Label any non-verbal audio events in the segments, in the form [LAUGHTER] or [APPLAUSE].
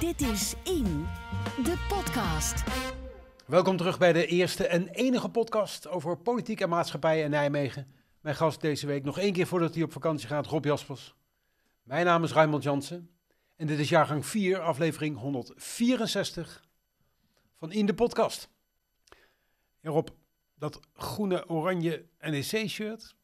Dit is In, de podcast. Welkom terug bij de eerste en enige podcast over politiek en maatschappij in Nijmegen. Mijn gast deze week, nog één keer voordat hij op vakantie gaat, Rob Jaspers. Mijn naam is Raymond Jansen en dit is jaargang 4, aflevering 164 van In de podcast. Ja, Rob, dat groene oranje NEC-shirt,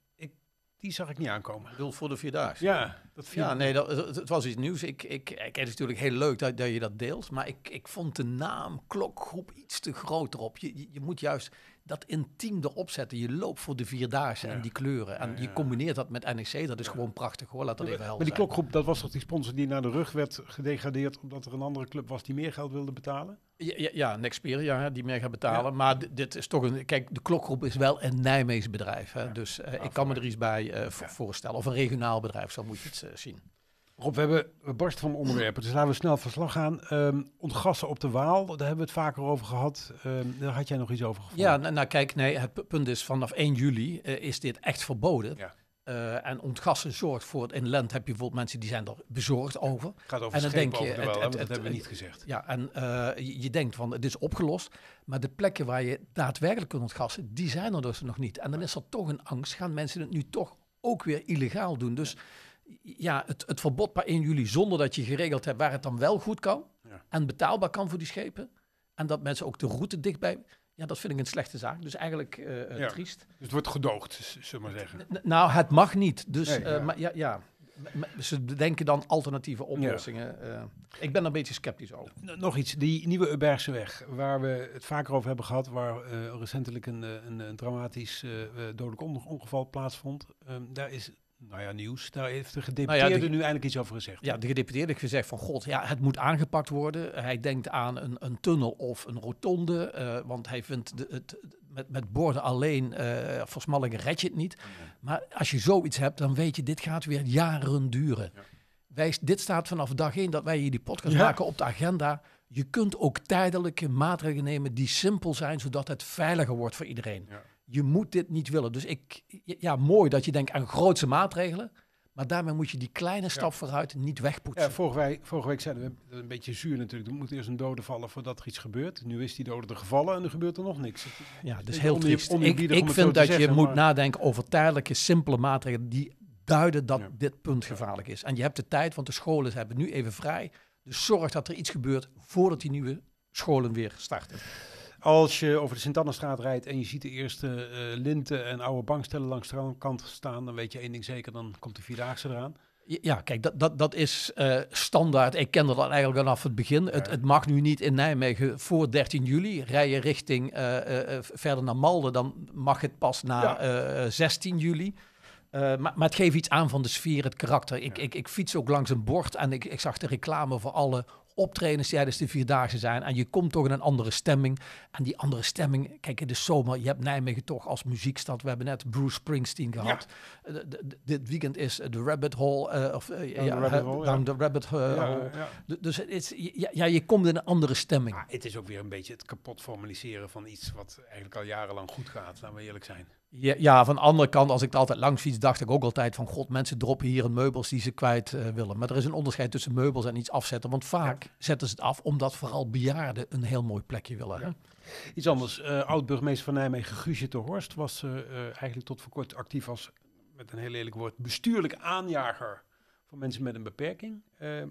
die zag ik niet aankomen. Ik bedoel, voor de Vierdaagse? Ja, dat ja nee, dat, het, was iets nieuws. Ik, ik, ik, het is natuurlijk heel leuk dat, dat je dat deelt, maar ik, ik vond de naam Klokgroep iets te groot erop. je, je moet juist dat intiem erop zetten. Je loopt voor de Vierdaagse en die kleuren. En je combineert dat met NEC. Dat is gewoon prachtig hoor. Laat dat even helpen. Maar die klokgroep, dat was toch die sponsor die naar de rug werd gedegradeerd... omdat er een andere club was die meer geld wilde betalen? Ja, ja, Nexperia, die meer gaat betalen. Maar dit is toch een... Kijk, de klokgroep is wel een Nijmeegs bedrijf. Hè? Dus eh, ik kan me er iets bij eh, voorstellen. Of een regionaal bedrijf, zo moet je het eh, zien. Rob, we hebben een barst van onderwerpen, dus laten we snel verslag gaan. Ehm, ontgassen op de Waal, daar hebben we het vaker over gehad. Um, daar had jij nog iets over gevonden. Ja, nou, nou kijk, nee, het punt is, vanaf 1 juli eh, is dit echt verboden. Eh, en ontgassen zorgt voor het Lent Heb je bijvoorbeeld mensen die zijn er bezorgd over. gaat over en dan denk je, het, dat hebben we niet gezegd. Ja, en eh, je, denkt van het is opgelost. Maar de plekken waar je daadwerkelijk kunt ontgassen, die zijn er dus nog niet. En dan is er toch een angst. Gaan mensen het nu toch ook weer illegaal doen? Dus ja, het, het verbod per 1 juli zonder dat je geregeld hebt waar het dan wel goed kan en betaalbaar kan voor die schepen. En dat mensen ook de route dichtbij. Ja, dat vind ik een slechte zaak. Dus eigenlijk uh, triest. Dus het wordt gedoogd, zullen we maar zeggen. nou, het mag niet. Dus eh, ja. maar, ja, ja. ze bedenken dan alternatieve oplossingen. ik ben er een beetje sceptisch over. nog iets, die nieuwe Ubergse weg, waar we het vaker over hebben gehad, waar recentelijk een, een, een dramatisch dodelijk ongeval plaatsvond. Ehm, daar is nou ja, nieuws. Daar heeft de nou gedeputeerde nu eindelijk iets over gezegd. Ja, de gedeputeerde heeft gezegd van god, ja, het moet aangepakt worden. Hij denkt aan een, een tunnel of een rotonde, eh, want hij vindt de, het, met, met borden alleen uh, eh, versmallingen red je het niet. Maar als je zoiets hebt, dan weet je, dit gaat weer jaren duren. Wij, dit staat vanaf dag één dat wij hier die podcast maken op de agenda. Je kunt ook tijdelijke maatregelen nemen die simpel zijn, zodat het veiliger wordt voor iedereen. Ja je moet dit niet willen. Dus ik, ja, mooi dat je denkt aan grootse maatregelen. Maar daarmee moet je die kleine stap vooruit niet wegpoetsen. vorige, week, vorige week zeiden we, een beetje zuur natuurlijk. Er moet eerst een dode vallen voordat er iets gebeurt. Nu is die dode er gevallen en er gebeurt er nog niks. ja, dus heel triest. Ik, ik vind dat je moet nadenken over tijdelijke, simpele maatregelen die duiden dat dit punt gevaarlijk is. En je hebt de tijd, want de scholen hebben nu even vrij. Dus zorg dat er iets gebeurt voordat die nieuwe scholen weer starten. Als je over de Sint-Annestraat rijdt en je ziet de eerste uh, linten en oude bankstellen langs de kant staan, dan weet je één ding zeker, dan komt de Vierdaagse eraan. Ja, kijk, dat, dat, dat is eh, standaard. Ik kende dat eigenlijk vanaf het begin. Het, het, mag nu niet in Nijmegen voor 13 juli. Rij je richting eh, verder naar Malden, dan mag het pas na 16 juli. maar, maar het geeft iets aan van de sfeer, het karakter. Ik, ik, ik fiets ook langs een bord en ik, ik zag de reclame voor alle optredens tijdens de Vierdaagse zijn. En je komt toch in een andere stemming. En die andere stemming, kijk, in de zomer, je hebt Nijmegen toch als muziekstad. We hebben net Bruce Springsteen gehad. Eh, dit weekend is eh, de Rabbit Hole. Eh, of, oh, ja, de Rabbit Hole. Rabbit Hole. Dus het ja, ja, je komt in een andere stemming. Ah, het is ook weer een beetje het kapot formaliseren van iets wat eigenlijk al jarenlang goed gaat. Laten we eerlijk zijn. Ja, van de andere kant, als ik het altijd langs fiets, dacht ik ook altijd van... God, mensen droppen hier een meubels die ze kwijt eh, willen. Maar er is een onderscheid tussen meubels en iets afzetten. Want vaak zetten ze het af omdat vooral bejaarden een heel mooi plekje willen. Iets anders. Eh, oud-burgemeester van Nijmegen, Guusje de Horst, was eh, eigenlijk tot voor kort actief als, met een heel eerlijk woord, bestuurlijk aanjager van mensen met een beperking.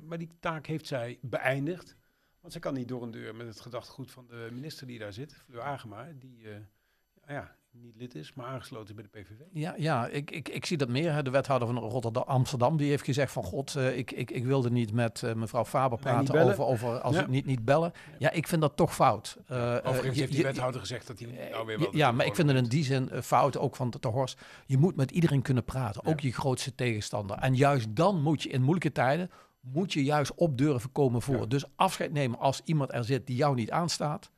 maar die taak heeft zij beëindigd. Want zij kan niet door een deur met het gedachtegoed van de minister die daar zit, Fleur Agema, die ja, niet lid is, maar aangesloten bij de PVV. Ja, ja ik, ik, ik zie dat meer. De wethouder van Rotterdam, Amsterdam, die heeft gezegd van... God, eh, ik, ik, ik wilde niet met eh, mevrouw Faber praten over, over als ik niet, niet bellen. Ja. ik vind dat toch fout. Uh, Overigens heeft die wethouder gezegd dat hij nou weer wel... Ja, maar ik vind het in die zin fout, ook van de Horst. Je moet met iedereen kunnen praten, ook je grootste tegenstander. En juist dan moet je in moeilijke tijden... moet je juist op durven komen voor. Dus afscheid nemen als iemand er zit die jou niet aanstaat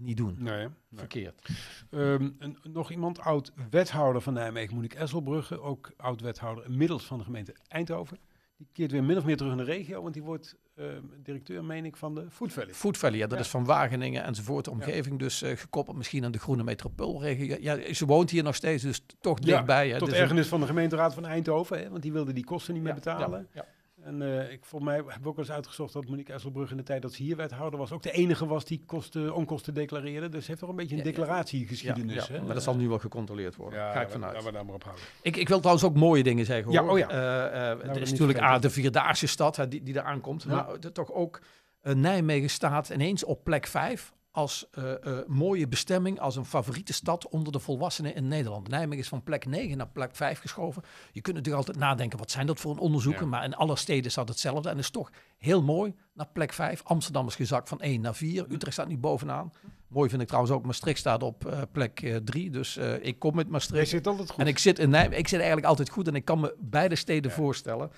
niet doen. Nee, verkeerd. Ehm, nog iemand, oud-wethouder van Nijmegen, Monique Esselbrugge, ook oud-wethouder inmiddels van de gemeente Eindhoven. Die keert weer min of meer terug in de regio, want die wordt ehm, directeur, meen ik, van de Food Valley. Food Valley, ja, dat is van Wageningen enzovoort, de omgeving. Dus eh, gekoppeld misschien aan de groene metropoolregio. Ja, ze woont hier nog steeds, dus toch dichtbij. Hè. Tot dus van de gemeenteraad van Eindhoven, hè, want die wilde die kosten niet meer betalen. Ja. En eh, ik, volgens mij heb ik ook eens uitgezocht dat Monique Esselbrug in de tijd dat ze hier wethouder was, ook de enige was die kosten, onkosten declareerde. Dus heeft toch een beetje een declaratiegeschiedenis. Maar dat zal nu wel gecontroleerd worden. Ga ik vanuit. daar maar op houden. Ik, ik, wil trouwens ook mooie dingen zeggen. Hoor. Ja, oh ja. Eh, eh, er is natuurlijk A, de Vierdaagse stad hè, die, die eraan komt. Maar toch ook Nijmegen staat ineens op plek 5 als eh, eh, mooie bestemming, als een favoriete stad onder de volwassenen in Nederland. Nijmegen is van plek 9 naar plek 5 geschoven. Je kunt natuurlijk altijd nadenken, wat zijn dat voor een onderzoeken? Maar in alle steden staat hetzelfde en is toch heel mooi naar plek 5. Amsterdam is gezakt van 1 naar 4. Mhm. Utrecht staat nu bovenaan. Mooi vind ik trouwens ook, Maastricht staat op eh, plek 3. dus ik kom met Maastricht. Zit altijd goed. En ik zit in Nijmegen. Ik zit eigenlijk altijd goed en ik kan me beide steden voorstellen.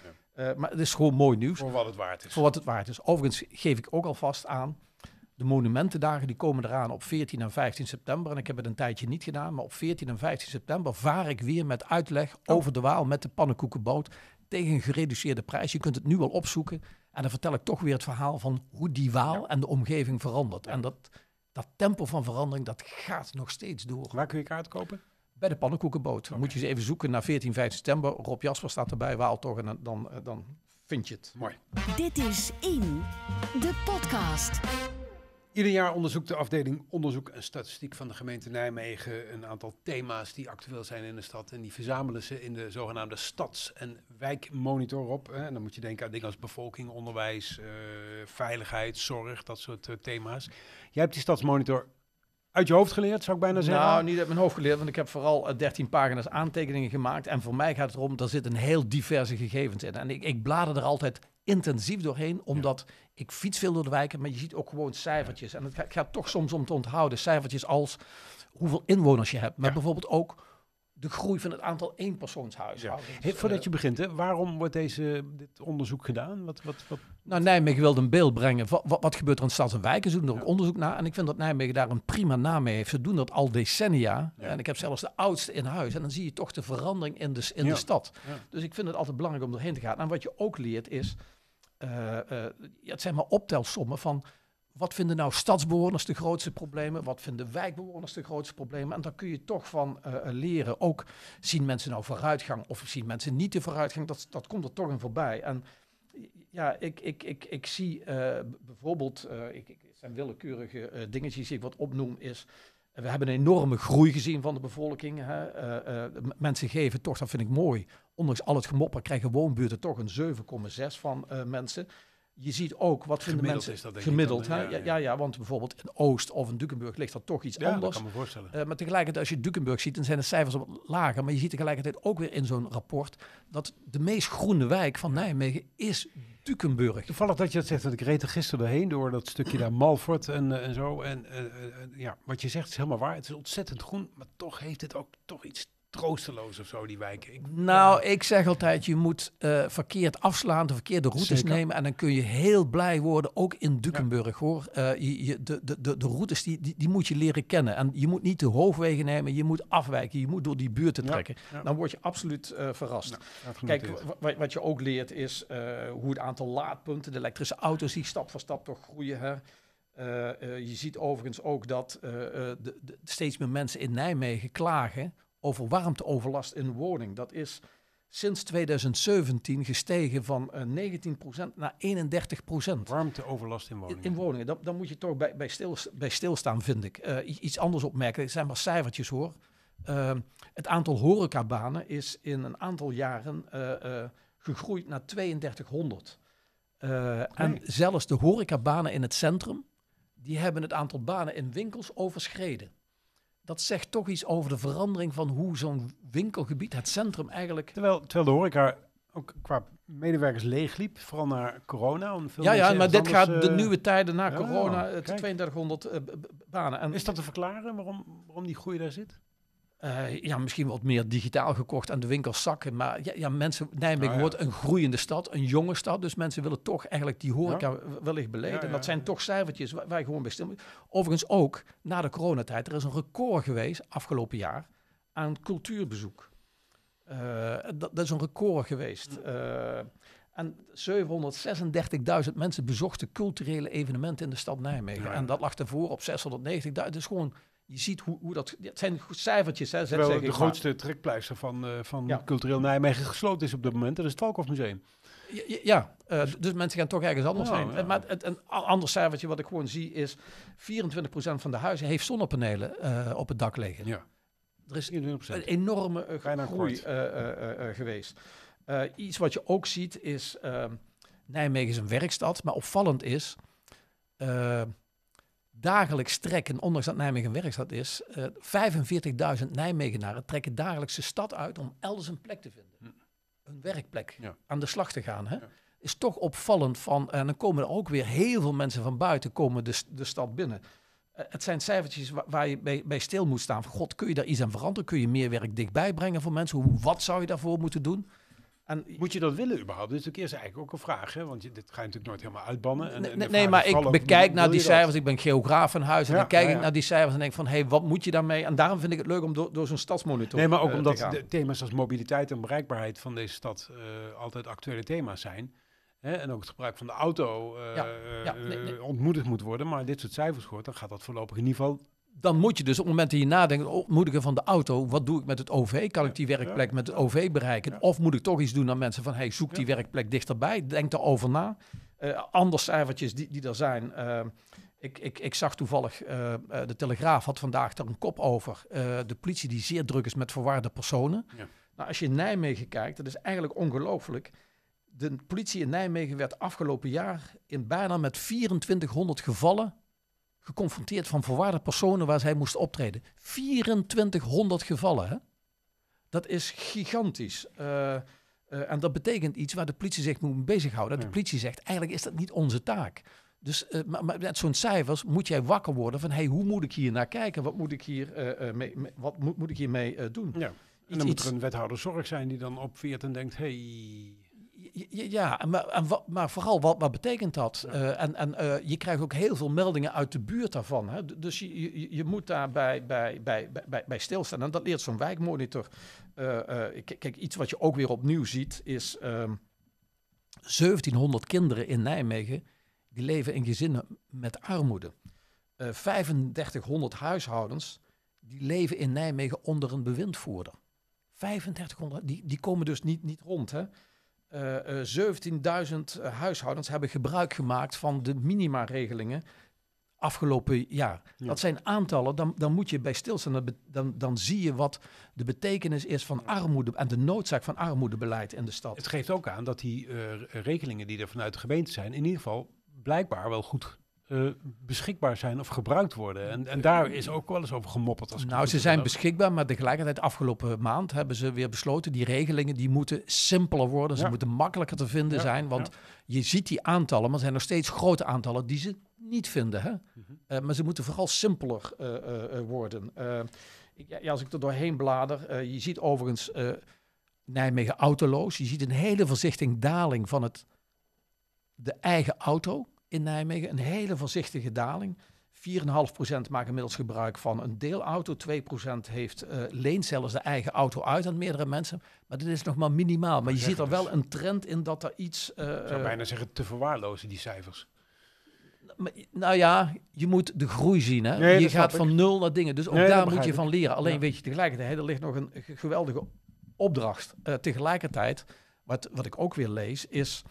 maar het is gewoon mooi nieuws. Voor wat het waard is. Voor wat het waard is. Overigens geef ik ook alvast aan de monumentendagen die komen eraan op 14 en 15 september. En ik heb het een tijdje niet gedaan, maar op 14 en 15 september vaar ik weer met uitleg oh. over de Waal met de pannenkoekenboot tegen een gereduceerde prijs. Je kunt het nu al opzoeken. En dan vertel ik toch weer het verhaal van hoe die Waal en de omgeving verandert. En dat, dat tempo van verandering, dat gaat nog steeds door. Waar kun je kaart kopen? Bij de pannenkoekenboot. Okay. Moet je ze even zoeken naar 14, 15 september. Rob Jasper staat erbij, Waal toch. En dan, dan eh, vind je het. Mooi. Dit is In, de podcast. Ieder jaar onderzoekt de afdeling onderzoek en statistiek van de gemeente Nijmegen een aantal thema's die actueel zijn in de stad. En die verzamelen ze in de zogenaamde stads- en wijkmonitor op. En dan moet je denken aan dingen als bevolking, onderwijs, eh, veiligheid, zorg, dat soort eh, thema's. Jij hebt die stadsmonitor uit je hoofd geleerd, zou ik bijna zeggen? Nou, niet uit mijn hoofd geleerd, want ik heb vooral 13 eh, pagina's aantekeningen gemaakt. En voor mij gaat het erom, er zitten heel diverse gegevens in. En ik, ik blader er altijd intensief doorheen, omdat ik fiets veel door de wijken, maar je ziet ook gewoon cijfertjes. En het gaat, toch soms om te onthouden. Cijfertjes als hoeveel inwoners je hebt, maar bijvoorbeeld ook de groei van het aantal eenpersoonshuizen. Ja. voordat eh, je begint, hè, waarom wordt deze, dit onderzoek gedaan? Wat, wat, wat? Nou, Nijmegen wilde een beeld brengen. Wat, wat, gebeurt er in stads en wijken? Ze doen er ook onderzoek naar. En ik vind dat Nijmegen daar een prima naam mee heeft. Ze doen dat al decennia. En ik heb zelfs de oudste in huis. En dan zie je toch de verandering in de, in de stad. Dus ik vind het altijd belangrijk om doorheen te gaan. En wat je ook leert is... Eh, eh, het zijn maar optelsommen van wat vinden nou stadsbewoners de grootste problemen? Wat vinden wijkbewoners de grootste problemen? En dan kun je toch van eh, leren. Ook zien mensen nou vooruitgang of zien mensen niet de vooruitgang? Dat, dat komt er toch in voorbij. En ja, ik, ik, ik, ik zie bijvoorbeeld, ik, ik, het zijn willekeurige dingetjes die ik wat opnoem, is. We hebben een enorme groei gezien van de bevolking. Hè? mensen geven toch, dat vind ik mooi, ondanks al het gemopper, krijgen woonbuurten toch een 7,6 van eh, mensen. Je ziet ook wat vinden gemiddeld mensen is dat, gemiddeld. hè? Ja, ja, ja, want bijvoorbeeld in Oost of in Dukenburg ligt dat toch iets anders. Dat kan me voorstellen. Eh, maar tegelijkertijd, als je Dukenburg ziet, dan zijn de cijfers wat lager. Maar je ziet tegelijkertijd ook weer in zo'n rapport dat de meest groene wijk van Nijmegen is Dukenburg. Toevallig dat je dat zegt, want ik reed er gisteren doorheen door dat stukje daar Malfort en, eh, en zo. En ja, wat je zegt is helemaal waar. Het is ontzettend groen, maar toch heeft het ook toch iets troosteloos of zo, die wijken. nou, ik zeg altijd, je moet eh, verkeerd afslaan, de verkeerde routes nemen. En dan kun je heel blij worden, ook in Dukenburg hoor. Eh, je, de, de, de routes, die, die, moet je leren kennen. En je moet niet de hoofdwegen nemen, je moet afwijken. Je moet door die buurt te trekken. Dan word je absoluut eh, verrast. Kijk, wat je ook leert is hoe het aantal laadpunten, de elektrische auto's, die stap voor stap toch groeien. Hè? je ziet overigens ook dat de steeds meer mensen in Nijmegen klagen over warmteoverlast in woning. Dat is sinds 2017 gestegen van uh, eh, 19% naar 31%. Warmteoverlast in woningen. In, woningen. Dan, dan, moet je toch bij, bij, stil, bij stilstaan, vind ik. Eh, iets anders opmerken. Het zijn maar cijfertjes hoor. Ehm, het aantal horecabanen is in een aantal jaren eh, gegroeid naar 3200. En zelfs de horecabanen in het centrum, die hebben het aantal banen in winkels overschreden dat zegt toch iets over de verandering van hoe zo'n winkelgebied, het centrum eigenlijk... Terwijl, terwijl ik horeca ook qua medewerkers leegliep, vooral naar corona. veel ja, ja, maar dit gaat de nieuwe eh, tijden na corona, 3200 eh, eh, banen. En is dat te verklaren waarom, waarom die groei daar zit? Eh, ja, misschien wat meer digitaal gekocht aan de winkels zakken. Maar ja, ja mensen, Nijmegen ah, wordt een groeiende stad, een jonge stad. Dus mensen willen toch eigenlijk die horeca ja. wellicht En dat zijn toch cijfertjes waar, je gewoon bij stil Overigens ook, na de coronatijd, er is een record geweest afgelopen jaar aan cultuurbezoek. Eh, dat, is een record geweest. Eh, en 736.000 mensen bezochten culturele evenementen in de stad Nijmegen. En dat lag ervoor op 690.000. is gewoon je ziet hoe, hoe dat... Het zijn cijfertjes, hè, Terwijl zeg de grootste trekpleister van, eh, van cultureel Nijmegen gesloten is op dit moment. Dat is het Valkhof Museum. Ja, ja eh, dus mensen gaan toch ergens anders heen. Eh, maar het, een ander cijfertje wat ik gewoon zie is... 24% van de huizen heeft zonnepanelen op het dak liggen. Ja. Er is een enorme groei geweest. iets wat je ook ziet is... Ehm, Nijmegen is een werkstad, maar opvallend is... Ehm, dagelijks trekken, ondanks dat Nijmegen werkstad is, 45.000 eh, Nijmegenaren trekken dagelijks de stad uit om elders een plek te vinden. Hm. Een werkplek, aan de slag te gaan. Hè? Is toch opvallend van, eh, en dan komen er ook weer heel veel mensen van buiten komen de, de stad binnen. Eh, het zijn cijfertjes waar, je bij, stil moet staan. God, kun je daar iets aan veranderen? Kun je meer werk dichtbij brengen voor mensen? Hoe, wat zou je daarvoor moeten doen? En, Moet je dat willen überhaupt? Dit is eigenlijk ook een vraag, hè? want je, dit ga je natuurlijk nooit helemaal uitbannen. En, nee, maar ik bekijk naar die cijfers, ik ben geograaf van huis, en ja, dan kijk ik naar die cijfers en denk van, hé, hey, wat moet je daarmee? En daarom vind ik het leuk om door, door zo'n stadsmonitor Nee, maar ook eh, omdat de thema's als mobiliteit en bereikbaarheid van deze stad eh, altijd actuele thema's zijn. Hè? En ook het gebruik van de auto eh, ontmoedigd moet worden. Maar dit soort cijfers hoort, dan gaat dat voorlopig in ieder geval dan moet je dus op het moment dat je nadenkt, oh, moet ik van de auto, wat doe ik met het OV? Kan ik die werkplek met het OV bereiken? Of moet ik toch iets doen aan mensen van, hey, zoek die werkplek dichterbij, denk erover na. Uh, eh, andere cijfertjes die, die er zijn. Eh, ik, ik, ik zag toevallig, eh, de Telegraaf had vandaag daar een kop over. de politie die zeer druk is met verwaarde personen. Ja. Nou, als je in Nijmegen kijkt, dat is eigenlijk ongelooflijk. De politie in Nijmegen werd afgelopen jaar in bijna met 2400 gevallen geconfronteerd van verwaarde personen waar zij moest optreden. 2400 gevallen, hè? Dat is gigantisch. Eh, eh, en dat betekent iets waar de politie zich moet bezighouden. Dat de politie zegt, eigenlijk is dat niet onze taak. Dus eh, maar, met zo'n cijfers moet jij wakker worden van... hey, hoe moet ik hier naar kijken? Wat moet ik hier mee, mee, wat moet, moet ik hiermee doen? Ja. En dan moet er een wethouder zorg zijn die dan op en denkt... hey, ja, maar, maar vooral wat, wat betekent dat? Eh, en en eh, je krijgt ook heel veel meldingen uit de buurt daarvan. Hè? Dus je, je, moet daar bij, bij, bij, bij, stilstaan. En dat leert zo'n wijkmonitor. Eh, kijk, iets wat je ook weer opnieuw ziet is... 1700 ehm, kinderen in Nijmegen die leven in gezinnen met armoede. 3500 huishoudens die leven in Nijmegen onder een bewindvoerder. 3500, die, die komen dus niet, niet rond. Hè? 17.000 eh, eh, eh, huishoudens hebben gebruik gemaakt van de minimaregelingen afgelopen jaar. Dat zijn aantallen, dan, dan moet je bij stilstaan. Dan, dan zie je wat de betekenis is van armoede en de noodzaak van armoedebeleid in de stad. Het geeft ook aan dat die regelingen die er vanuit de gemeente zijn, in ieder geval blijkbaar wel goed eh, beschikbaar zijn of gebruikt worden. En, en, daar is ook wel eens over gemopperd. Als nou, ze zijn beschikbaar, maar tegelijkertijd afgelopen maand hebben ze weer besloten... die regelingen die moeten simpeler worden, ze moeten makkelijker te vinden zijn. Want je ziet die aantallen, maar er zijn nog steeds grote aantallen die ze niet vinden. Hè? Mhm. Eh, maar ze moeten vooral simpeler eh, worden. ja, als ik er doorheen blader, je ziet overigens Nijmegen autoloos. Je ziet een hele voorzichting daling van het, de eigen auto in Nijmegen. Een hele voorzichtige daling. 4,5% maakt inmiddels gebruik van een deelauto. 2% heeft, eh, leent zelfs de eigen auto uit aan meerdere mensen. Maar dit is nog maar minimaal. Maar je ziet er wel dus- een trend in dat er iets... Eh, ik zou bijna zeggen te verwaarlozen, die cijfers. Nou ja, je moet de groei zien. Hè? je gaat van nul naar dingen. Dus ook daar moet je van leren. Alleen weet je tegelijkertijd, er ligt nog een geweldige opdracht. Eh, tegelijkertijd, wat, wat ik ook weer lees, is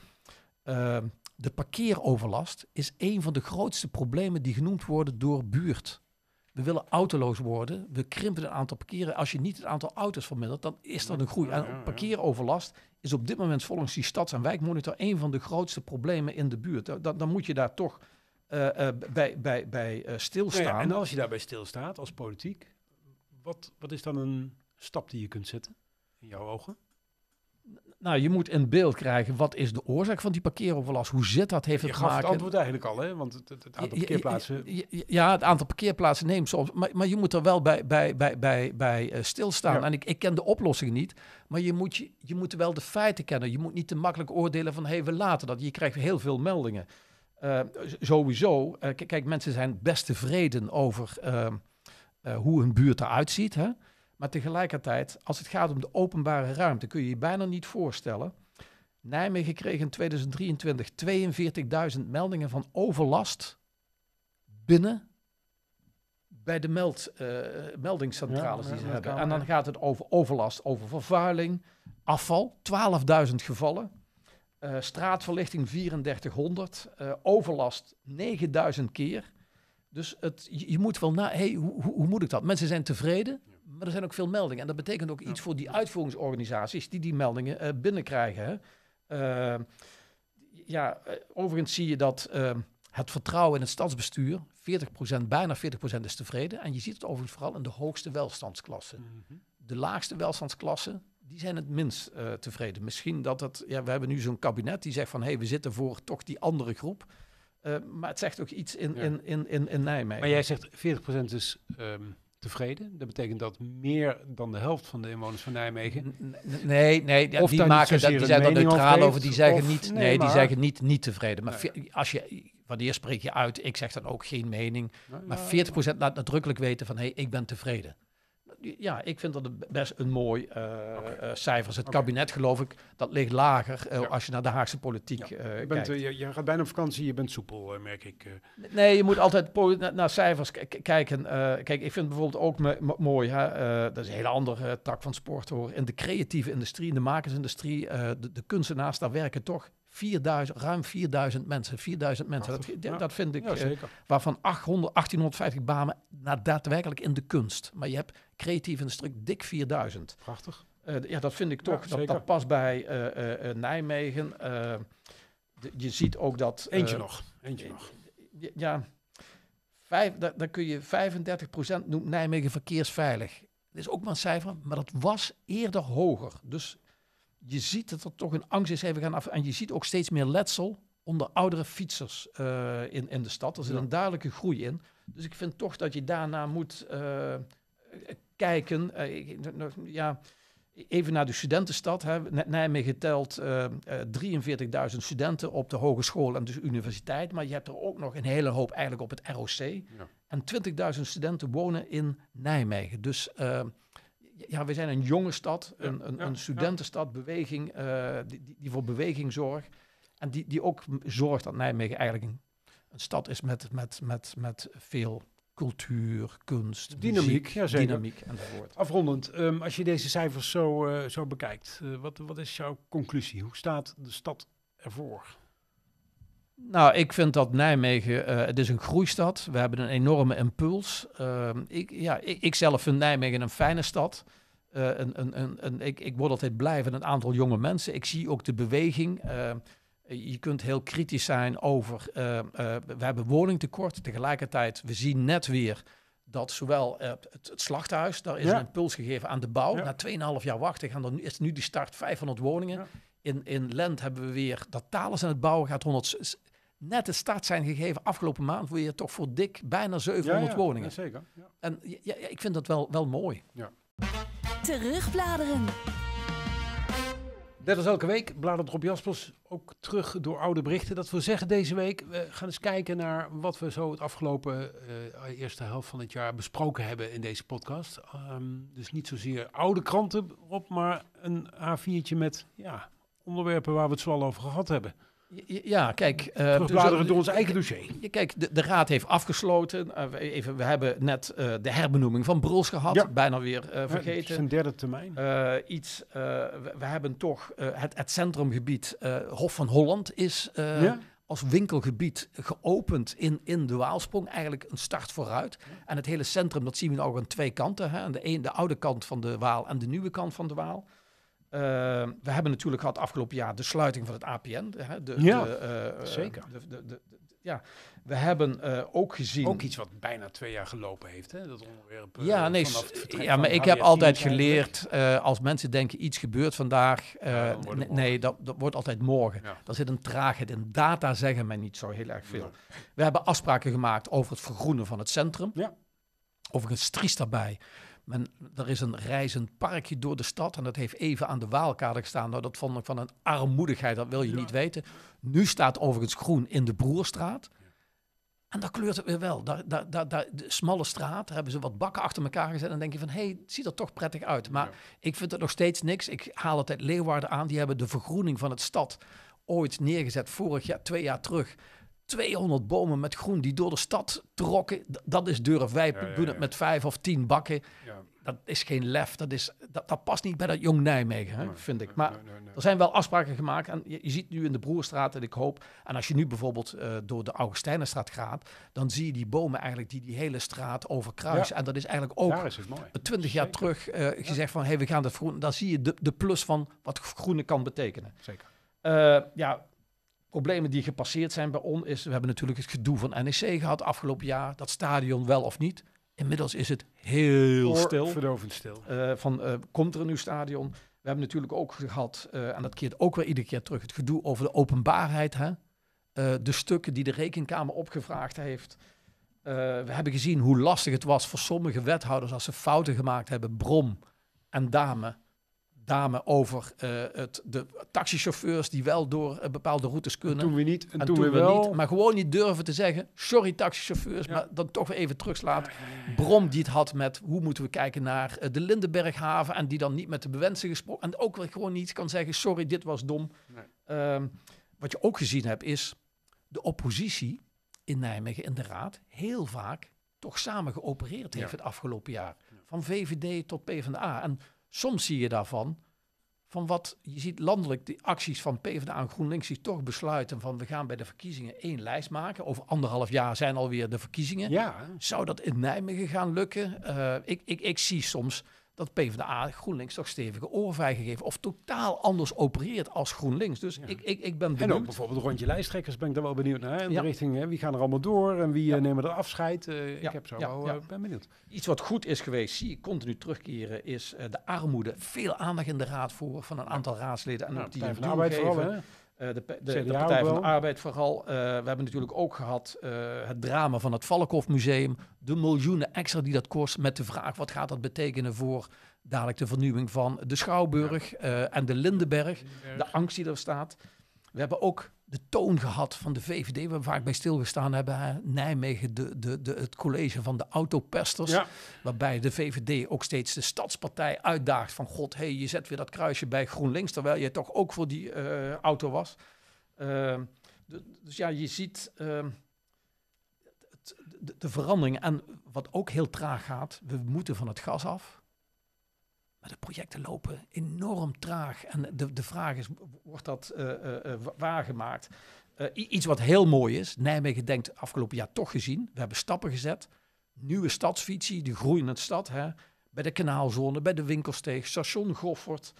de parkeeroverlast is een van de grootste problemen die genoemd worden door buurt. We willen autoloos worden. We krimpen het aantal parkeren. Als je niet het aantal auto's vermindert, dan is dat een groei. En parkeeroverlast is op dit moment volgens die stads- en wijkmonitor een van de grootste problemen in de buurt. Dan, dan moet je daar toch eh, eh, bij, bij, bij eh, stilstaan. Nou en als je daarbij stilstaat als politiek, wat, wat is dan een stap die je kunt zetten in jouw ogen? Nou, je moet in beeld krijgen wat is de oorzaak van die parkeeroverlast. Hoe zit dat? Heeft het gemaakt? te maken... het antwoord eigenlijk al, hè? Want het, het, aantal parkeerplaatsen... Ja, het aantal parkeerplaatsen neemt soms... Maar, maar je moet er wel bij, bij, bij, bij, bij eh, stilstaan. En ik, ik ken de oplossing niet. Maar je moet, je, je moet wel de feiten kennen. Je moet niet te makkelijk oordelen van... hé, hey, we laten dat. Je krijgt heel veel meldingen. Eh, sowieso. Eh, kijk, mensen zijn best tevreden over... Ehm, hoe hun buurt eruit ziet, hè? Maar tegelijkertijd, als het gaat om de openbare ruimte, kun je je bijna niet voorstellen. Nijmegen kreeg in 2023 42.000 meldingen van overlast binnen bij de meld, eh, meldingscentrales die ze hebben. En dan gaat het over overlast, over vervuiling, afval, 12.000 gevallen. Eh, straatverlichting 3400, eh, overlast 9000 keer. Dus het, je, moet wel na, hey, hoe, hoe, moet ik dat? Mensen zijn tevreden, ja. Maar er zijn ook veel meldingen. En dat betekent ook iets voor die uitvoeringsorganisaties die die meldingen eh, binnenkrijgen. Eh, ja, eh, overigens zie je dat het vertrouwen in het stadsbestuur, 40%, bijna 40% is tevreden. En je ziet het overigens vooral in de hoogste welstandsklassen. Mhm. De laagste welstandsklassen, die zijn het minst tevreden. Misschien dat dat, ja, we hebben nu zo'n kabinet die zegt van hé, hey, we zitten voor toch die andere groep. maar het zegt ook iets in, in, in, in, in Nijmegen. Maar jij zegt 40% is um, tevreden. Dat betekent dat meer dan de helft van de inwoners van Nijmegen. Nee, nee, die, maken, dat, die zijn er neutraal over. Die zeggen niet, nee, die zeggen niet, niet tevreden. Maar als je, wanneer spreek je uit, ik zeg dan ook geen mening. Nou maar 40% laat nadrukkelijk weten van hé, hey, ik ben tevreden ja, ik vind dat best een mooi uh, cijfer Het kabinet, geloof ik, dat ligt lager eh, als je naar de Haagse politiek ja. je bent, kijkt. Je, je, gaat bijna op vakantie, je bent soepel, merk ik. Nee, je moet altijd naar, cijfers kijken. kijk, ik vind bijvoorbeeld ook mooi, hè, dat is een hele andere tak van sport hoor. In de creatieve industrie, in de makersindustrie, de kunstenaars, daar werken toch 4000, ruim 4000 mensen. 4000 mensen, dat, dat, vind ik. Ja, eh, zeker. waarvan 800, 1850 banen nou, daadwerkelijk in de kunst. Maar je hebt creatief een stuk dik 4000. Prachtig. Eh, ja, dat vind ik toch. dat, past bij eh, Nijmegen. je ziet ook dat. Eentje nog. Eentje nog. Ja. Vijf, dan kun je 35% noemt Nijmegen verkeersveilig. Dat is ook maar een cijfer, maar dat was eerder hoger. Dus je ziet dat er toch een angst is even gaan af. En je ziet ook steeds meer letsel onder oudere fietsers eh, in, de stad. Er zit een duidelijke groei in. Dus ik vind toch dat je daarna moet eh, kijken. Uh, ja, even naar de studentenstad. Hè. Nijmegen telt 43.000 studenten op de hogeschool en de dus universiteit. Maar je hebt er ook nog een hele hoop eigenlijk op het ROC. En 20.000 studenten wonen in Nijmegen. Dus ja, we zijn een jonge stad, een, een, een studentenstad, beweging, eh, die, die, voor beweging zorgt. En die, die ook zorgt dat Nijmegen eigenlijk een, een stad is met, met, met, met veel cultuur, kunst, dynamiek, ja, zeker. dynamiek enzovoort. Afrondend, ehm, als je deze cijfers zo, eh, zo bekijkt, eh, wat, wat is jouw conclusie? Hoe staat de stad ervoor? Nou, ik vind dat Nijmegen, uh, het is een groeistad. We hebben een enorme impuls. Ehm, ik, ja, ik, ik, zelf vind Nijmegen een fijne stad. Eh, een, een, een, ik, ik word altijd blij van een aantal jonge mensen. Ik zie ook de beweging. Ehm, je kunt heel kritisch zijn over, ehm, eh, we hebben woningtekort. Tegelijkertijd, we zien net weer dat zowel het, het, slachthuis, daar is een impuls gegeven aan de bouw. Na 2,5 jaar wachten is nu de start 500 woningen. In, in Lent hebben we weer dat Thales aan het bouwen gaat, 100 net de start zijn gegeven afgelopen maand, wil je toch voor dik bijna 700 ja, woningen. Ja, En ja, ik vind dat wel, wel mooi. Ja. Terugbladeren. Net als elke week bladert Rob Jaspers ook terug door oude berichten. Dat wil zeggen deze week, we gaan eens kijken naar wat we zo het afgelopen eh, eerste helft van het jaar besproken hebben in deze podcast. Ehm, dus niet zozeer oude kranten op, maar een A4'tje met ja, onderwerpen waar we het zoal over gehad hebben. Ja, kijk. Uh, Terugbladeren dus door ons eigen dossier. Kijk, de, de Raad heeft afgesloten. Eh, even, we hebben net eh, de herbenoeming van Bruls gehad. Ja. Bijna weer vergeten. Ja, zijn derde termijn. iets, we, we, hebben toch het, centrumgebied Hof van Holland is als winkelgebied geopend in, in de Waalsprong. Eigenlijk een start vooruit. En het hele centrum, dat zien we ook aan twee kanten. Hè? de, een, de oude kant van de Waal en de nieuwe kant van de Waal. Ehm, we hebben natuurlijk gehad afgelopen jaar de sluiting van het APN. ja, eh, eh, zeker. ja. We hebben eh, ook gezien... Ook iets wat bijna twee jaar gelopen heeft, hè? dat ja, nee, ja, maar ik heb altijd geleerd, als mensen denken iets gebeurt vandaag, nee, dat, dat, wordt altijd morgen. Ja. Daar zit een traagheid in. Data zeggen mij niet zo heel erg veel. We hebben afspraken gemaakt over het vergroenen van het centrum. Ja. Overigens triest daarbij men, er is een reizend parkje door de stad en dat heeft even aan de Waalkade gestaan. Nou, dat vond ik van een armoedigheid, dat wil je niet weten. Nu staat overigens groen in de Broerstraat. En dat kleurt het weer wel. Daar, daar, daar, de smalle straat, daar hebben ze wat bakken achter elkaar gezet. En dan denk je van, hé, hey, ziet er toch prettig uit. Maar ik vind het nog steeds niks. Ik haal altijd Leeuwarden aan. Die hebben de vergroening van het stad ooit neergezet, vorig jaar, twee jaar terug. 200 bomen met groen die door de stad trokken. Dat is durf wij ja, doen het met vijf of tien bakken. Dat is geen lef. Dat, is, dat, dat past niet bij dat jong Nijmegen, hè, vind ik. Maar er zijn wel afspraken gemaakt. En je, ziet nu in de Broerstraat, en ik hoop... En als je nu bijvoorbeeld eh, door de Augustijnenstraat gaat... dan zie je die bomen eigenlijk die die hele straat overkruisen. En dat is eigenlijk ook 20 twintig jaar terug uh, gezegd van... hé, hey, we gaan dat groen... Dan zie je de, de plus van wat groene kan betekenen. Zeker. Eh, ja, problemen die gepasseerd zijn bij ons is, we hebben natuurlijk het gedoe van NEC gehad afgelopen jaar, dat stadion wel of niet. Inmiddels is het heel stil. stil. Eh, van, eh, komt er een nieuw stadion? We hebben natuurlijk ook gehad, uh, en dat keert ook weer iedere keer terug, het gedoe over de openbaarheid. Hè? de stukken die de rekenkamer opgevraagd heeft. we hebben gezien hoe lastig het was voor sommige wethouders als ze fouten gemaakt hebben, Brom en Dame dame over eh, het, de taxichauffeurs die wel door eh, bepaalde routes kunnen. toen we niet, en, toen, we, wel. maar gewoon niet durven te zeggen, sorry taxichauffeurs, maar dan toch even terugslaat. Brom die het had met, hoe moeten we kijken naar eh, de Lindenberghaven en die dan niet met de bewensen gesproken. En ook weer gewoon niet kan zeggen, sorry, dit was dom. Nee. Ehm, wat je ook gezien hebt is, de oppositie in Nijmegen in de Raad heel vaak toch samen geopereerd heeft het afgelopen jaar. Van VVD tot PvdA. En soms zie je daarvan, van wat je ziet landelijk, die acties van PvdA en GroenLinks die toch besluiten van we gaan bij de verkiezingen één lijst maken. Over anderhalf jaar zijn alweer de verkiezingen. Ja. Zou dat in Nijmegen gaan lukken? Eh, ik, ik, ik zie soms dat PvdA GroenLinks toch stevige oorvijgen geeft. Of totaal anders opereert als GroenLinks. Dus ik, ik, ik ben benieuwd. En ook bijvoorbeeld rondje lijsttrekkers ben ik daar wel benieuwd naar. In de richting, hè, wie gaan er allemaal door en wie eh, nemen er afscheid? Eh, ik heb zo wel, eh, ben benieuwd. Iets wat goed is geweest, zie ik continu terugkeren, is de armoede. Veel aandacht in de raad voor van een aantal raadsleden. En ook die van hè? Eh, de, de, de, Partij van de Arbeid vooral. Eh, we hebben natuurlijk ook gehad eh, het drama van het Valkhof Museum. De miljoenen extra die dat kost met de vraag... wat gaat dat betekenen voor dadelijk de vernieuwing van de Schouwburg... en de Lindenberg, de angst die er staat. We hebben ook de toon gehad van de VVD, waar vaak bij stilgestaan hebben. Nijmegen, de, de, het college van de autopesters. Waarbij de VVD ook steeds de stadspartij uitdaagt van... God, hey, je zet weer dat kruisje bij GroenLinks, terwijl je toch ook voor die eh, auto was. Ehm, dus ja, je ziet ehm, de, de verandering. En wat ook heel traag gaat, we moeten van het gas af. Maar de projecten lopen enorm traag. En de, de vraag is, wordt dat eh, eh, eh, waargemaakt? iets wat heel mooi is. Nijmegen denkt afgelopen jaar toch gezien. We hebben stappen gezet. Nieuwe stadsfietsie, de groeiende stad. Hè? Bij de kanaalzone, bij de winkelsteeg, station Goffert.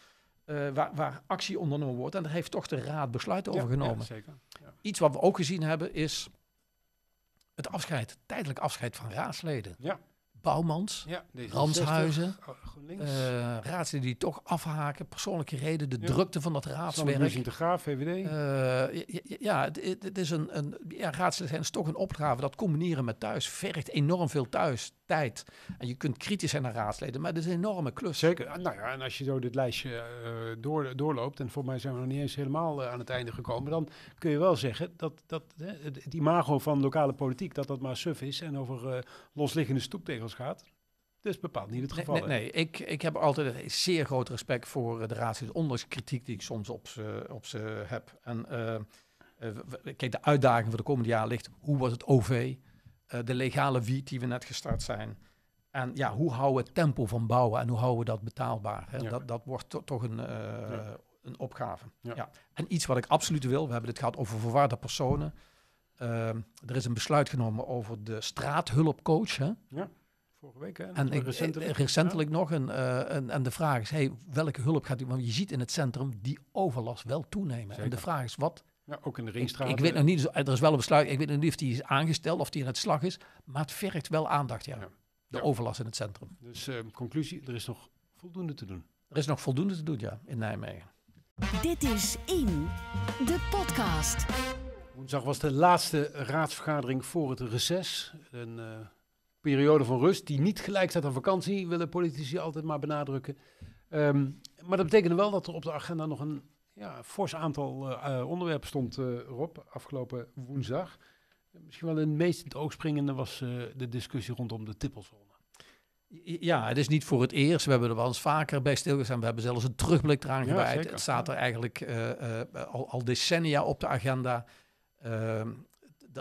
Waar, waar, actie ondernomen wordt. En daar heeft toch de raad besluiten over genomen. Ja, zeker. Ja. Iets wat we ook gezien hebben is het afscheid, tijdelijk afscheid van raadsleden. Ja, Bouwmans, ja, Ranshuizen, uh, oh, eh, raadsleden die toch afhaken, persoonlijke reden, de drukte van dat raadswerk. Sander de VVD. Uh, eh, ja, ja, het, is een, een ja, raadsleden is toch een opgave. Dat combineren met thuis vergt enorm veel thuis, tijd. En je kunt kritisch zijn naar raadsleden, maar het is een enorme klus. Zeker. Ah, nou ja, en als je zo dit lijstje eh, door, doorloopt, en voor mij zijn we nog niet eens helemaal aan het einde gekomen, dan kun je wel zeggen dat, dat het imago van lokale politiek, dat dat maar suf is en over losliggende stoeptegels gaat. Dus is bepaald niet het geval. Nee, Ik, ik heb altijd zeer groot respect voor eh, de raadsleden, ondanks kritiek die ik soms op ze, op ze heb. En eh, eh, kijk, de uitdaging voor de komende jaar ligt, hoe was het OV, uh, de legale wiet die we net gestart zijn. En ja, hoe houden we het tempo van bouwen en hoe houden we dat betaalbaar? Dat, dat wordt toch een, een opgave. Ja. En iets wat ik absoluut wil, we hebben het gehad over verwaarde personen. Ehm, er is een besluit genomen over de straathulpcoach. Hè? Ja. Vorige week, hè? En ik, recentelijk, eh, nog. En, en, eh, en de vraag is, hey, welke hulp gaat u... Want je ziet in het centrum die overlast wel toenemen. En de vraag is, wat... ook in de ringstraat. Ik, weet nog niet, er is wel een besluit. Ik weet nog niet of die is aangesteld, of die in het slag is. Maar het vergt wel aandacht, ja. De overlast in het centrum. Dus ehm, conclusie, er is nog voldoende te doen. Er is nog voldoende te doen, ja, in Nijmegen. Dit is In, de podcast. Woensdag was de laatste raadsvergadering voor het reces. En, eh, periode van rust, die niet gelijk staat aan vakantie, willen politici altijd maar benadrukken. Ehm, maar dat betekende wel dat er op de agenda nog een ja, fors aantal eh, onderwerpen stond, eh, Rob, afgelopen woensdag. Misschien wel het meest in het oog springende was eh, de discussie rondom de tippelzone. Ja, het is niet voor het eerst. We hebben er wel eens vaker bij stilgestaan. We hebben zelfs een terugblik eraan gewijd. het staat er eigenlijk al, al decennia op de agenda. Ehm,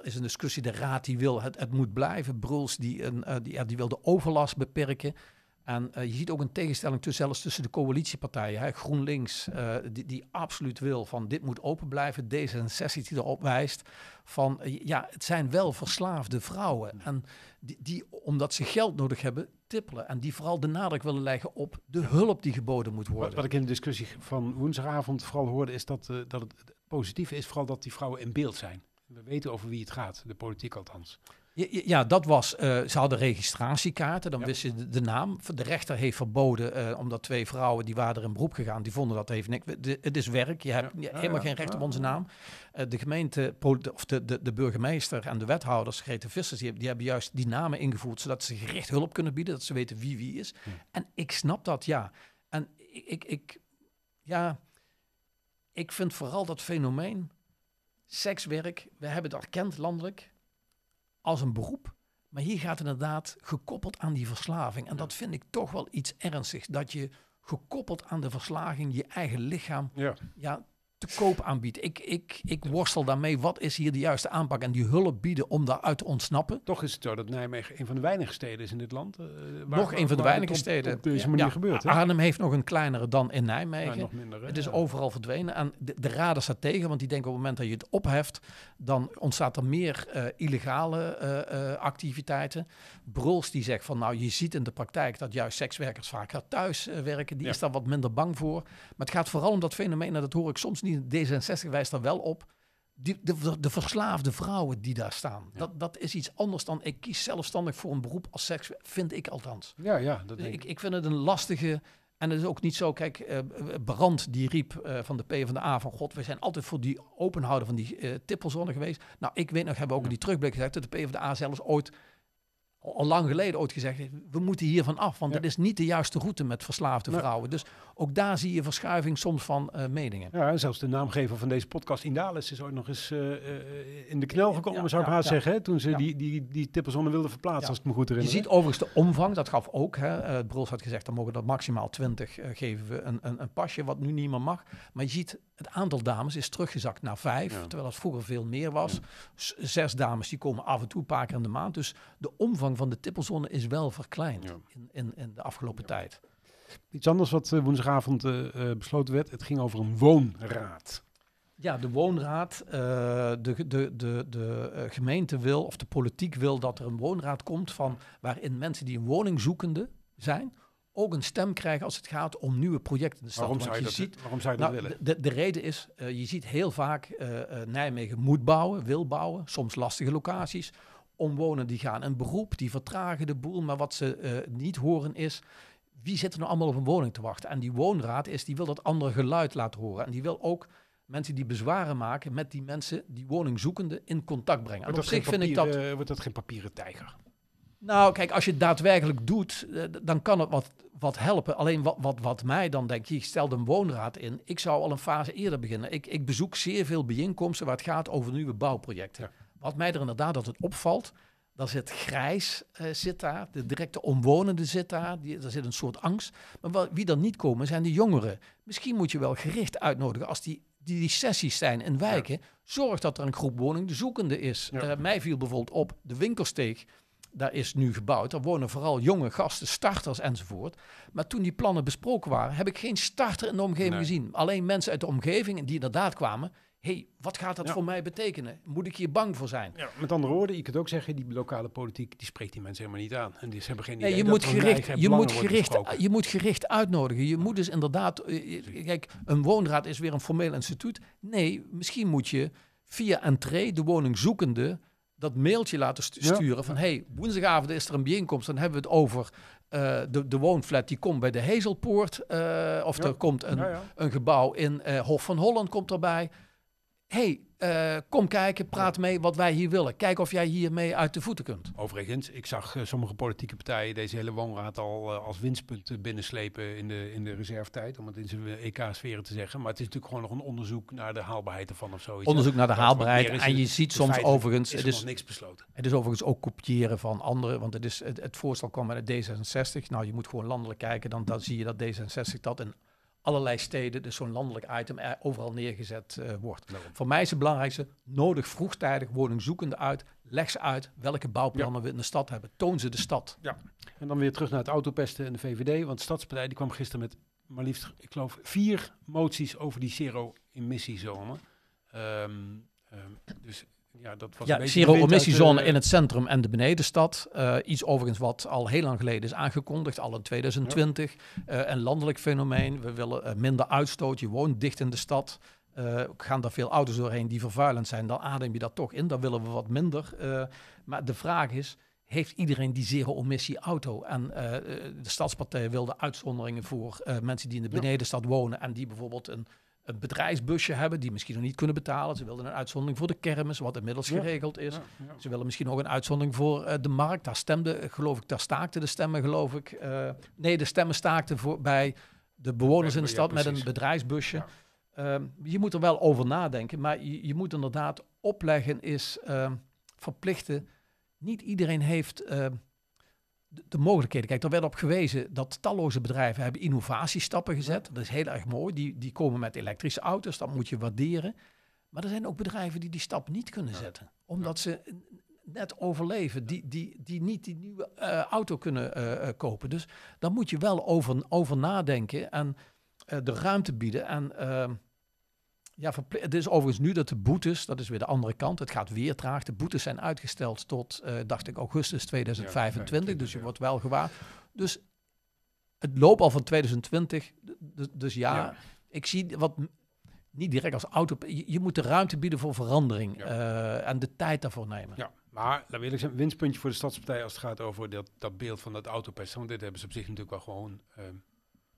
er is een discussie, de raad die wil, het, het moet blijven. Bruls die, een, eh, die, wil de overlast beperken. En eh, je ziet ook een tegenstelling tussen, zelfs tussen de coalitiepartijen. Hè, GroenLinks, eh, die, absoluut wil van dit moet open blijven. d sessie die erop wijst van ja, het zijn wel verslaafde vrouwen. En die, omdat ze geld nodig hebben, tippelen. En die vooral de nadruk willen leggen op de hulp die geboden moet worden. Wat, wat ik in de discussie van woensdagavond vooral hoorde is dat, dat het positief is vooral dat die vrouwen in beeld zijn. We weten over wie het gaat, de politiek althans. Ja, dat was. Eh, ze hadden registratiekaarten, dan ja. wisten de, naam. De rechter heeft verboden, uh, omdat twee vrouwen die waren er in beroep gegaan, die vonden dat even. niks. Het is werk, je hebt helemaal geen recht op onze naam. Eh, de gemeente, of de, de, de, burgemeester en de wethouders, Grete Vissers, die, hebben juist die namen ingevoerd, zodat ze gericht hulp kunnen bieden, dat ze weten wie wie is. En ik snap dat, ja. En ik, ik ja, ik vind vooral dat fenomeen sekswerk, we hebben het erkend landelijk als een beroep. Maar hier gaat inderdaad gekoppeld aan die verslaving. En dat vind ik toch wel iets ernstigs. Dat je gekoppeld aan de verslaving je eigen lichaam ja. Ja, te koop aanbiedt. Ik, ik, ik worstel daarmee. Wat is hier de juiste aanpak en die hulp bieden om daaruit te ontsnappen? Toch is het zo dat Nijmegen een van de weinige steden is in dit land. Eh, nog een van de weinige steden. Op, is maar niet gebeurd. Arnhem heeft nog een kleinere dan in Nijmegen. het is overal verdwenen. de, de raders staat tegen, want die denken op het moment dat je het opheft, dan ontstaat er meer eh, illegale eh, activiteiten. Bruls die zegt van nou, je ziet in de praktijk dat juist sekswerkers vaak thuis werken. Die is daar wat minder bang voor. Maar het gaat vooral om dat fenomeen, en dat hoor ik soms niet niet, D66 wijst dan wel op. Die, de, verslaafde vrouwen die daar staan. Dat, dat is iets anders dan ik kies zelfstandig voor een beroep als seks, vind ik althans. Ja, ja. Dat dus ik, ik vind het een lastige. En het is ook niet zo, kijk, uh, Brand die riep eh, van de P van de A van God, we zijn altijd voor die openhouden van die uh, tippelzone geweest. Nou, ik weet nog, hebben we ook in die terugblik gezegd dat de P van de A zelfs ooit al lang geleden ooit gezegd we moeten hiervan af, want het is niet de juiste route met verslaafde vrouwen. Dus ook daar zie je verschuiving soms van eh, meningen. Ja, zelfs de naamgever van deze podcast, Indales, is ooit nog eens eh, eh, in de knel gekomen, zou ik ja, zeggen, toen ze die, die, die wilden verplaatsen, als ik me goed herinner. Je ziet overigens de omvang, dat gaf ook, hè, Bruls had gezegd, dan mogen dat maximaal 20 geven we een, een, een, pasje, wat nu niet meer mag. Maar je ziet, het aantal dames is teruggezakt naar vijf, terwijl het vroeger veel meer was. Zes dames, die komen af en toe een paar keer in de maand. Dus de omvang van de tippelzone is wel verkleind in, in, de afgelopen tijd. Iets anders wat eh, woensdagavond eh, eh, besloten werd, het ging over een woonraad. Ja, de woonraad, de, de, de, de gemeente wil, of de politiek wil dat er een woonraad komt van waarin mensen die een woning zoekende zijn, ook een stem krijgen als het gaat om nieuwe projecten in de stad. Waarom, zou je, dat, waarom zou je dat nou, willen? De, de reden is, je ziet heel vaak Nijmegen moet bouwen, wil bouwen, soms lastige locaties omwonen die gaan een beroep, die vertragen de boel. Maar wat ze eh, niet horen is, wie zit er nou allemaal op een woning te wachten? En die woonraad is, die wil dat andere geluid laten horen. En die wil ook mensen die bezwaren maken met die mensen, die woningzoekenden, in contact brengen. En op zich vind ik dat... Eh, wordt dat geen papieren tijger? Nou, kijk, als je het daadwerkelijk doet, eh, dan kan het wat, wat helpen. Alleen wat, wat, wat mij dan denk, je stelde een woonraad in. Ik zou al een fase eerder beginnen. Ik, ik bezoek zeer veel bijeenkomsten waar het gaat over nieuwe bouwprojecten. Wat mij er inderdaad dat het opvalt, dat zit grijs, eh, zit daar, de directe omwonenden zit daar, die, daar zit een soort angst. Maar wie dan niet komen zijn de jongeren. Misschien moet je wel gericht uitnodigen als die, die, sessies zijn in wijken. Zorg dat er een groep zoekende is. Ja. Uh, mij viel bijvoorbeeld op de winkelsteeg. Daar is nu gebouwd. Daar wonen vooral jonge gasten, starters enzovoort. Maar toen die plannen besproken waren, heb ik geen starter in de omgeving gezien. Alleen mensen uit de omgeving die inderdaad kwamen hey, wat gaat dat voor mij betekenen? Moet ik hier bang voor zijn? met andere woorden, je kunt ook zeggen, die lokale politiek, die spreekt die mensen helemaal niet aan. En die hebben geen idee. Nee, je, moet gericht, je, moet gericht, je moet gericht uitnodigen. Je moet dus inderdaad, eh, eh, kijk, een woonraad is weer een formeel instituut. Nee, misschien moet je via entree de woningzoekende dat mailtje laten sturen van... hey, woensdagavond is er een bijeenkomst, dan hebben we het over... Eh, de, de woonflat die komt bij de Hezelpoort... Uh, of er komt een, een gebouw in Hof van Holland komt erbij hey, eh, kom kijken, praat mee wat wij hier willen. Kijk of jij hiermee uit de voeten kunt. Overigens, ik zag eh, sommige politieke partijen deze hele woonraad al eh, als winstpunt binnenslepen in de, in de reservetijd, om het in zijn EK-sferen e te zeggen. Maar het is natuurlijk gewoon nog een onderzoek naar de haalbaarheid ervan of zoiets. Onderzoek naar de haalbaarheid. En je ziet soms overigens. Is het is niks besloten. Het is overigens ook kopiëren van anderen, want het, is, het, voorstel kwam uit D66. Nou, je moet gewoon landelijk kijken, dan, dan zie je dat D66 dat een allerlei steden, dus zo'n landelijk item, er overal neergezet eh, wordt. Daarom. Voor mij is het belangrijkste, nodig vroegtijdig woningzoekende uit. Leg ze uit welke bouwplannen we in de stad hebben. Toon ze de stad. Ja. En dan weer terug naar het autopesten en de VVD. Want de Stadspartij die kwam gisteren met maar liefst, ik geloof, vier moties over die zero-emissiezone. Um, um, dus ja, dat was ja, zero-emissiezone de... in het centrum en de benedenstad. Eh, iets overigens wat al heel lang geleden is aangekondigd, al in 2020. Ja. Eh, een landelijk fenomeen. We willen eh, minder uitstoot. Je woont dicht in de stad. gaan daar veel auto's doorheen die vervuilend zijn, dan adem je dat toch in. Dan willen we wat minder. maar de vraag is, heeft iedereen die zero-emissie auto. En de Stadspartij wilde uitzonderingen voor mensen die in de benedenstad wonen en die bijvoorbeeld een een bedrijfsbusje hebben die misschien nog niet kunnen betalen. Ze wilden een uitzondering voor de kermis, wat inmiddels geregeld is. Ze willen misschien nog een uitzondering voor eh, de markt. Daar stemde, geloof ik, daar staakten de stemmen, geloof ik. Eh, nee, de stemmen staakten voor, bij de bewoners in de stad met een bedrijfsbusje. Ehm, je moet er wel over nadenken, maar je, je moet inderdaad opleggen is ehm, verplichten. Niet iedereen heeft... Ehm, de, mogelijkheden. Kijk, er werd op gewezen dat talloze bedrijven hebben innovatiestappen gezet. Dat is heel erg mooi. Die, die komen met elektrische auto's, dat moet je waarderen. Maar er zijn ook bedrijven die die stap niet kunnen zetten. Omdat ze net overleven, die, die, die niet die nieuwe eh, auto kunnen eh, eh, kopen. Dus daar moet je wel over, over nadenken en de ruimte bieden. En ehm, ja, het is overigens nu dat de boetes, dat is weer de andere kant, het gaat weer traag. De boetes zijn uitgesteld tot, eh, dacht ik, augustus 2025. dus je wordt wel gewaar. Dus het loopt al van 2020. Dus ja, ik zie wat niet direct als auto. Je, moet de ruimte bieden voor verandering eh, en de tijd daarvoor nemen. Ja. Maar, laat ik zeggen, winstpuntje voor de Stadspartij als het gaat over dat, dat beeld van dat autopest. Want dit hebben ze op zich natuurlijk wel gewoon eh,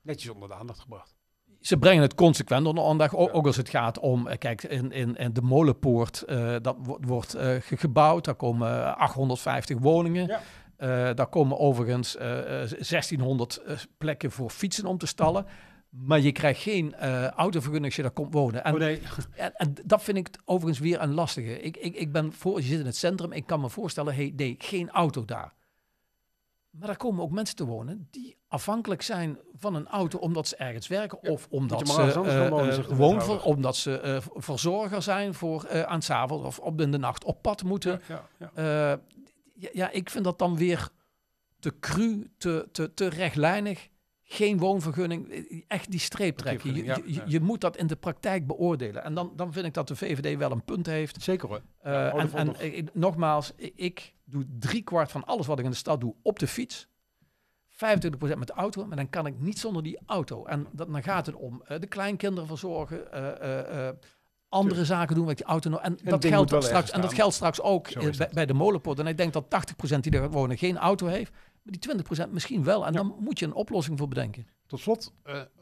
netjes onder de aandacht gebracht ze brengen het consequent onder aandacht. Ook, ook, als het gaat om, eh, kijk, in, in, de Molenpoort, eh, dat wordt, eh, gebouwd. Daar komen 850 woningen. Ja. daar komen overigens 1600 plekken voor fietsen om te stallen. Maar je krijgt geen autovergunning als je daar komt wonen. En, oh nee. [LAUGHS] en, en, dat vind ik overigens weer een lastige. Ik, ik, ik ben voor, je zit in het centrum, ik kan me voorstellen, hey, nee, geen auto daar. Maar daar komen ook mensen te wonen die afhankelijk zijn van een auto omdat ze ergens werken of omdat ze, uh, eh, wonen, eh, omdat ze eh, verzorger zijn voor aan het avond of op in de nacht op pad moeten. Ja, ja, ja, ik vind dat dan weer te cru, te, te, te rechtlijnig. Geen woonvergunning, echt die streep trekken. Je, je, moet dat in de praktijk beoordelen. En dan, dan vind ik dat de VVD wel een punt heeft. Zeker hoor. en nogmaals, ik doe drie kwart van alles wat ik in de stad doe op de fiets. 25% met de auto, maar dan kan ik niet zonder die auto. En dat, dan gaat het om eh, de kleinkinderen verzorgen, eh, eh, andere zaken doen met die auto. En, en dat, geldt straks, en dat geldt straks ook bij, de molenpot. En ik denk dat 80% die daar wonen geen auto heeft, maar die 20% misschien wel. En dan moet je een oplossing voor bedenken. Tot slot,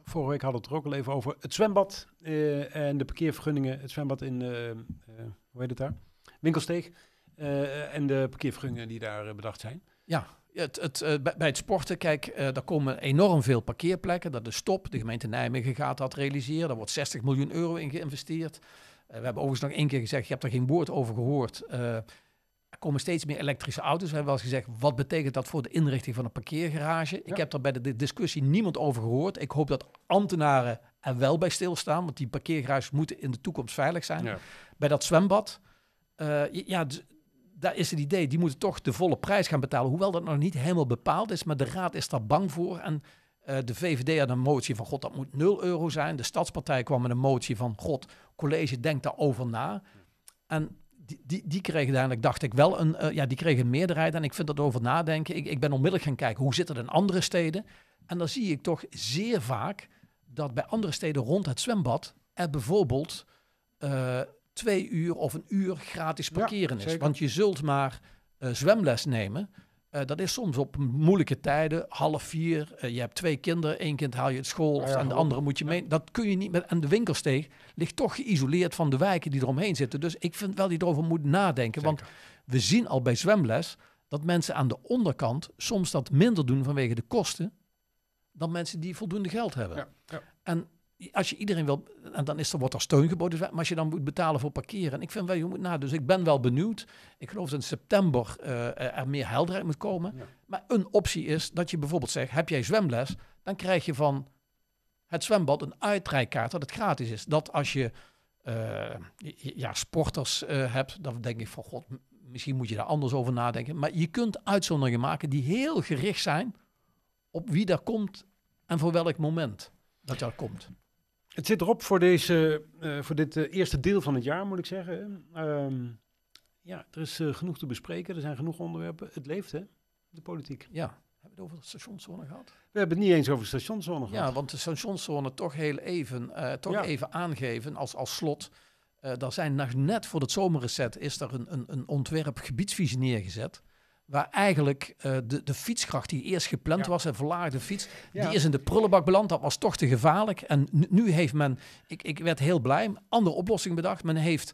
vorige week hadden we het er ook al even over het zwembad en de parkeervergunningen. Het zwembad in, uh, hoe heet het daar? Winkelsteeg. Eh, en de parkeervergunningen die daar eh, bedacht zijn. Ja, het, het, eh, bij het sporten, kijk, uh, daar komen enorm veel parkeerplekken. Dat is stop. De gemeente Nijmegen gaat dat realiseren. Daar wordt 60 miljoen euro in geïnvesteerd. we hebben overigens nog één keer gezegd, je hebt er geen woord over gehoord. er komen steeds meer elektrische auto's. We hebben wel eens gezegd, wat betekent dat voor de inrichting van een parkeergarage? Ik heb er bij de discussie niemand over gehoord. Ik hoop dat ambtenaren er wel bij stilstaan, want die parkeergarages moeten in de toekomst veilig zijn. Bij dat zwembad, ja, daar is het idee, die moeten toch de volle prijs gaan betalen. Hoewel dat nog niet helemaal bepaald is, maar de raad is daar bang voor. En eh, de VVD had een motie van, god, dat moet 0 euro zijn. De Stadspartij kwam met een motie van, god, college, denk daarover na. En die, die, die kregen uiteindelijk, dacht ik, wel een, eh, ja, die kregen een meerderheid. En ik vind dat over nadenken. Ik, ik ben onmiddellijk gaan kijken, hoe zit het in andere steden? En dan zie ik toch zeer vaak dat bij andere steden rond het zwembad er bijvoorbeeld... Eh, twee uur of een uur gratis parkeren is. Want je zult maar eh, zwemles nemen. Eh, dat is soms op moeilijke tijden, half vier. Eh, je hebt twee kinderen, één kind haal je uit school ja, en de andere moet je mee. Dat kun je niet met. En de winkelsteeg ligt toch geïsoleerd van de wijken die eromheen zitten. Dus ik vind wel dat je erover moet nadenken. Want we zien al bij zwemles dat mensen aan de onderkant soms dat minder doen vanwege de kosten dan mensen die voldoende geld hebben. En als je iedereen wil, en dan is er, wordt er steun geboden, maar als je dan moet betalen voor parkeren. Ik vind wel, je moet Dus ik ben wel benieuwd. Ik geloof dat in september eh, er meer helderheid moet komen. Maar een optie is dat je bijvoorbeeld zegt, heb jij zwemles? Dan krijg je van het zwembad een uitrijkaart dat het gratis is. Dat als je eh, ja, sporters eh, hebt, dan denk ik van god, misschien moet je daar anders over nadenken. Maar je kunt uitzonderingen maken die heel gericht zijn op wie daar komt en voor welk moment dat daar komt. Het zit erop voor, deze, eh, voor dit eh, eerste deel van het jaar, moet ik zeggen. Ehm, ja, er is eh, genoeg te bespreken. Er zijn genoeg onderwerpen. Het leeft, hè? De politiek. Ja. Hebben we het over de stationszone gehad? We hebben het niet eens over de stationszone gehad. Ja, want de stationszone toch heel even, toch even aangeven als, als slot. daar zijn nog net voor het zomerreset is er een, een, een ontwerp gebiedsvisie neergezet waar eigenlijk eh, de, de fietskracht die eerst gepland was, een verlaagde fiets, die is in de prullenbak beland. Dat was toch te gevaarlijk. En nu heeft men, ik, ik werd heel blij, een andere oplossing bedacht. Men heeft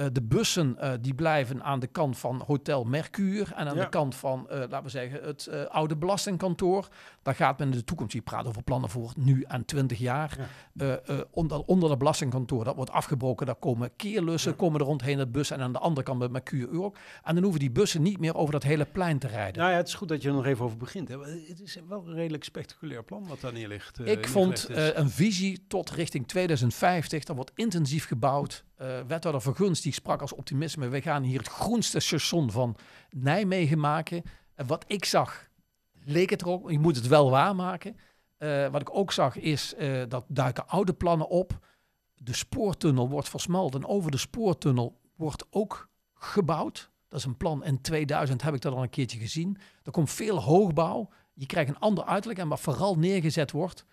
eh, de bussen eh, die blijven aan de kant van Hotel Mercure en aan de kant van, eh, laten we zeggen, het oude belastingkantoor. Daar gaat men in de toekomst, je praat over plannen voor nu en 20 jaar, onder, onder de belastingkantoor. Dat wordt afgebroken, daar komen keerlussen, komen er rondheen de bus en aan de andere kant bij Mercure ook. En dan hoeven die bussen niet meer over dat hele plein te rijden. Nou ja, het is goed dat je er nog even over begint. Hè. Het is wel een redelijk spectaculair plan wat daar neer ligt. Ik vond een visie tot richting 2050, dat wordt intensief gebouwd uh, wethouder Vergunst die sprak als optimisme. We gaan hier het groenste station van Nijmegen maken. En wat ik zag, leek het erop. Je moet het wel waarmaken. Eh, wat ik ook zag is, eh, dat duiken oude plannen op. De spoortunnel wordt versmald en over de spoortunnel wordt ook gebouwd. Dat is een plan in 2000, heb ik dat al een keertje gezien. Er komt veel hoogbouw. Je krijgt een ander uiterlijk en wat vooral neergezet wordt.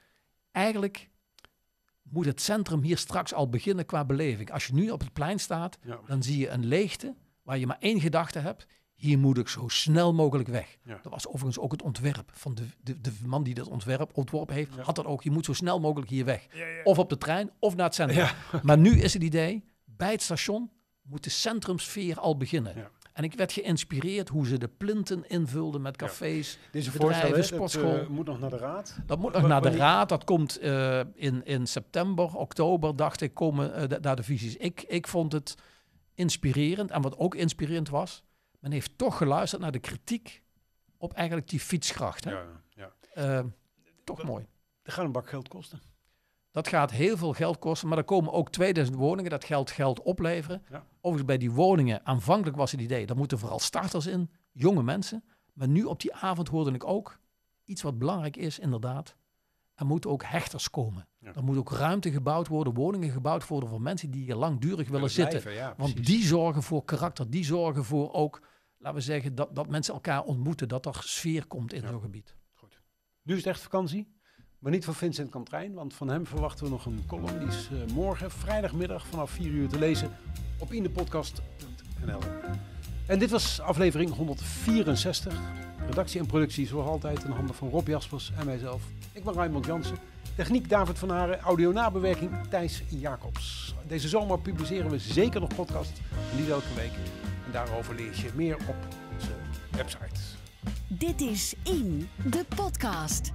Eigenlijk moet het centrum hier straks al beginnen qua beleving. Als je nu op het plein staat, dan zie je een leegte waar je maar één gedachte hebt. Hier moet ik zo snel mogelijk weg. Dat was overigens ook het ontwerp van de, de, de man die dat ontwerp ontworpen heeft. Had dat ook. Je moet zo snel mogelijk hier weg. Of op de trein of naar het centrum. Maar nu is het idee: bij het station moet de centrumsfeer al beginnen. En ik werd geïnspireerd hoe ze de plinten invulden met cafés, Deze bedrijven, eh, sportschool. Dat moet nog naar de raad. Dat moet nog naar de raad. Dat komt eh, in, in september, oktober, dacht ik, komen de, eh, daar de visies. Ik, ik vond het inspirerend. En wat ook inspirerend was, men heeft toch geluisterd naar de kritiek op eigenlijk die fietskracht. Hè? Ja, ja. toch mooi. Dat gaat een bak geld kosten. Dat gaat heel veel geld kosten, maar er komen ook 2000 woningen. Dat geld geld opleveren. Ja. Overigens bij die woningen, aanvankelijk was het idee, dat moeten vooral starters in, jonge mensen. Maar nu op die avond hoorde ik ook iets wat belangrijk is, inderdaad. Er moeten ook hechters komen. Er moet ook ruimte gebouwd worden, woningen gebouwd worden voor mensen die hier langdurig willen zitten. ja, Want die zorgen voor karakter, die zorgen voor ook, laten we zeggen, dat, dat mensen elkaar ontmoeten, dat er sfeer komt in zo'n gebied. Goed. Nu is het echt vakantie? Maar niet van Vincent Kantrein, want van hem verwachten we nog een column. Die is eh, morgen, vrijdagmiddag, vanaf 4 uur te lezen op indepodcast.nl. En dit was aflevering 164. Redactie en productie zoals altijd in handen van Rob Jaspers en mijzelf. Ik ben Raymond Jansen. Techniek David van Haren, audio-nabewerking Thijs Jacobs. Deze zomer publiceren we zeker nog podcasts, niet elke week. En daarover lees je meer op onze website. Dit is In, de podcast.